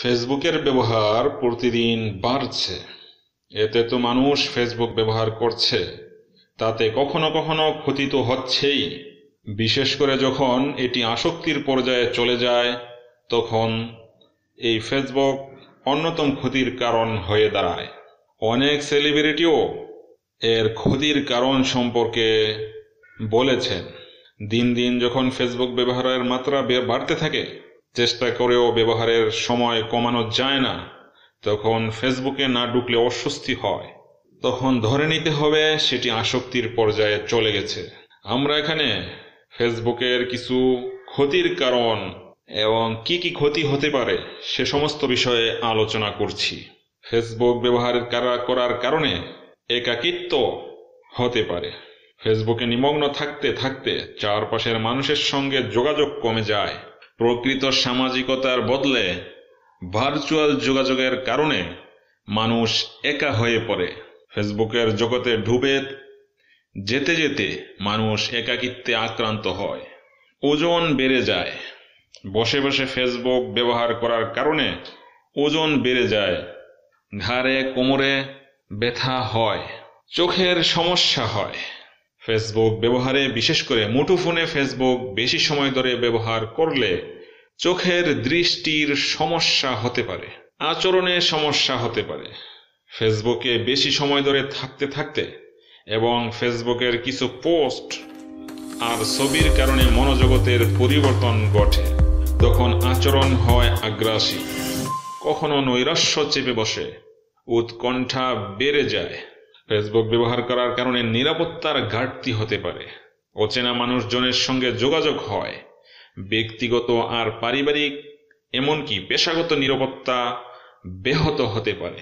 ফেসবুকের ব্যবহার প্রতিদিন বাড়ছে এতে তো মানুষ ফেসবুক ব্যবহার করছে তাতে কখনো কখনো ক্ষতি তো হচ্ছেই বিশেষ করে যখন এটি আসক্তির পর্যায়ে চলে যায় তখন এই ফেসবুক অন্যতম ক্ষতির কারণ হয়ে দাঁড়ায় অনেক সেলিব্রিটিও এর ক্ষতির কারণ সম্পর্কে বলেছেন দিন দিন যখন ফেসবুক ব্যবহারের মাত্রা বাড়তে থাকে চেষ্টা করেও ব্যবহারের সময় কমানো যায় না তখন ফেসবুকে না ঢুকলে অস্বস্তি হয় তখন ধরে নিতে হবে সেটি আসক্তির পর্যায়ে চলে গেছে আমরা এখানে ফেসবুকের কিছু ক্ষতির কারণ এবং কি কি ক্ষতি হতে পারে সে সমস্ত বিষয়ে আলোচনা করছি ফেসবুক ব্যবহার করার কারণে একাকিত্ব হতে পারে ফেসবুকে নিমগ্ন থাকতে থাকতে চারপাশের মানুষের সঙ্গে যোগাযোগ কমে যায় প্রকৃত সামাজিকতার বদলে ভার্চুয়াল যোগাযোগের কারণে মানুষ একা হয়ে পড়ে ফেসবুকের জগতে ডুবে যেতে যেতে মানুষ একাকিত্বে আক্রান্ত হয় ওজন বেড়ে যায় বসে বসে ফেসবুক ব্যবহার করার কারণে ওজন বেড়ে যায় ঘাড়ে কোমরে ব্যথা হয় চোখের সমস্যা হয় ফেসবুক ব্যবহারে বিশেষ করে মুঠোফোনে ফেসবুক বেশি সময় ধরে ব্যবহার করলে চোখের দৃষ্টির সমস্যা হতে পারে আচরণে সমস্যা হতে পারে ফেসবুকে বেশি সময় ধরে থাকতে থাকতে এবং ফেসবুকের কিছু পোস্ট আর ছবির কারণে মনোজগতের পরিবর্তন ঘটে তখন আচরণ হয় আগ্রাসী কখনো নৈরাশ্য চেপে বসে উৎকণ্ঠা বেড়ে যায় ফেসবুক ব্যবহার করার কারণে নিরাপত্তার ঘাটতি হতে পারে অচেনা মানুষজনের সঙ্গে যোগাযোগ হয় ব্যক্তিগত আর পারিবারিক এমনকি পেশাগত নিরাপত্তা ব্যাহত হতে পারে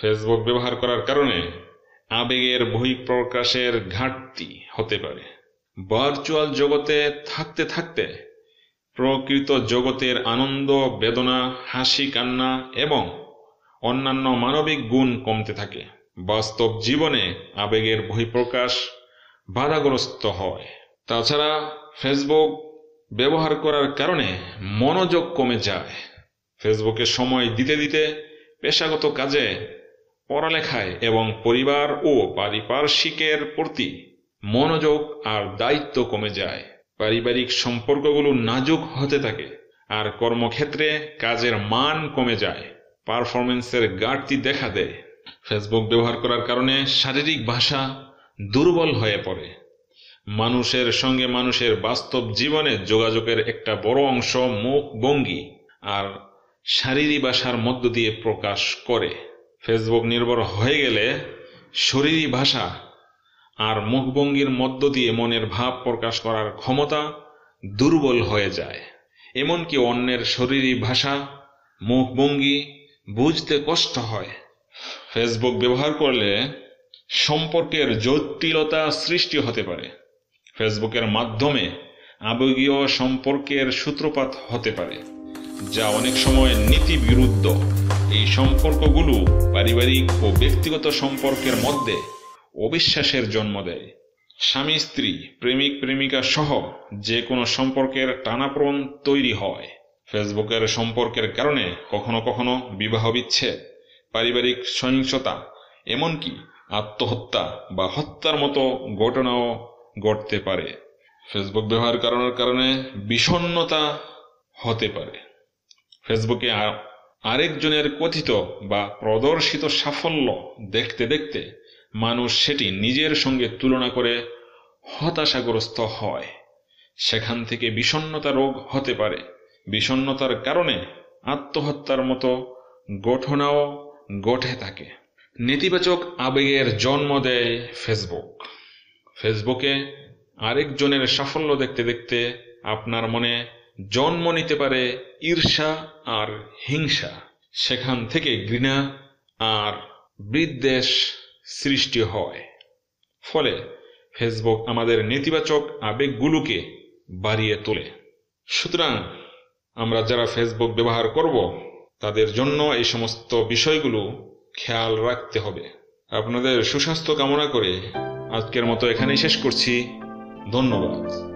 ফেসবুক ব্যবহার করার কারণে আবেগের বহিঃপ্রকাশের ঘাটতি হতে পারে ভার্চুয়াল জগতে থাকতে থাকতে প্রকৃত জগতের আনন্দ বেদনা হাসি কান্না এবং অন্যান্য মানবিক গুণ কমতে থাকে বাস্তব জীবনে আবেগের বহিঃপ্রকাশ বাধাগ্রস্ত হয় তাছাড়া ফেসবুক ব্যবহার করার কারণে মনোযোগ কমে যায় ফেসবুকে সময় দিতে দিতে পেশাগত কাজে পড়ালেখায় এবং পরিবার ও পারিপার্শ্বিকের প্রতি মনোযোগ আর দায়িত্ব কমে যায় পারিবারিক সম্পর্কগুলো নাজুক হতে থাকে আর কর্মক্ষেত্রে কাজের মান কমে যায় পারফরমেন্সের ঘাটতি দেখা দেয় ফেসবুক ব্যবহার করার কারণে শারীরিক ভাষা দুর্বল হয়ে পড়ে মানুষের সঙ্গে মানুষের বাস্তব জীবনে যোগাযোগের একটা বড় অংশ মুখ বঙ্গি আর শারীরিক ভাষার মধ্য দিয়ে প্রকাশ করে ফেসবুক নির্ভর হয়ে গেলে শরীরী ভাষা আর মুখভঙ্গির মধ্য দিয়ে মনের ভাব প্রকাশ করার ক্ষমতা দুর্বল হয়ে যায় এমনকি অন্যের শরীরী ভাষা মুখভঙ্গি বুঝতে কষ্ট হয় ফেসবুক ব্যবহার করলে সম্পর্কের জটিলতা সৃষ্টি হতে পারে ফেসবুকের মাধ্যমে আবেগীয় সম্পর্কের সূত্রপাত হতে পারে যা অনেক সময় নীতি বিরুদ্ধ এই সম্পর্কগুলো পারিবারিক ও ব্যক্তিগত সম্পর্কের মধ্যে অবিশ্বাসের জন্ম দেয় স্বামী স্ত্রী প্রেমিক প্রেমিকা সহ যে কোনো সম্পর্কের টানাপ্রণ তৈরি হয় ফেসবুকের সম্পর্কের কারণে কখনো কখনো বিবাহ বিচ্ছেদ পারিবারিক সহিংসতা এমনকি আত্মহত্যা বা হত্যার মতো ঘটনাও ঘটতে পারে ফেসবুক ব্যবহার করানোর কারণে বিষণ্নতা হতে পারে ফেসবুকে আরেকজনের কথিত বা প্রদর্শিত সাফল্য দেখতে দেখতে মানুষ সেটি নিজের সঙ্গে তুলনা করে হতাশাগ্রস্ত হয় সেখান থেকে বিষণ্নতা রোগ হতে পারে বিষণ্নতার কারণে আত্মহত্যার মতো ঘটনাও গঠে থাকে নেতিবাচক আবেগের জন্ম দেয় ফেসবুক ফেসবুকে আরেকজনের সাফল্য দেখতে দেখতে আপনার মনে জন্ম নিতে পারে ঈর্ষা আর হিংসা সেখান থেকে ঘৃণা আর বিদ্বেষ সৃষ্টি হয় ফলে ফেসবুক আমাদের নেতিবাচক আবেগগুলোকে বাড়িয়ে তোলে সুতরাং আমরা যারা ফেসবুক ব্যবহার করব তাদের জন্য এই সমস্ত বিষয়গুলো খেয়াল রাখতে হবে আপনাদের সুস্বাস্থ্য কামনা করে আজকের মতো এখানেই শেষ করছি ধন্যবাদ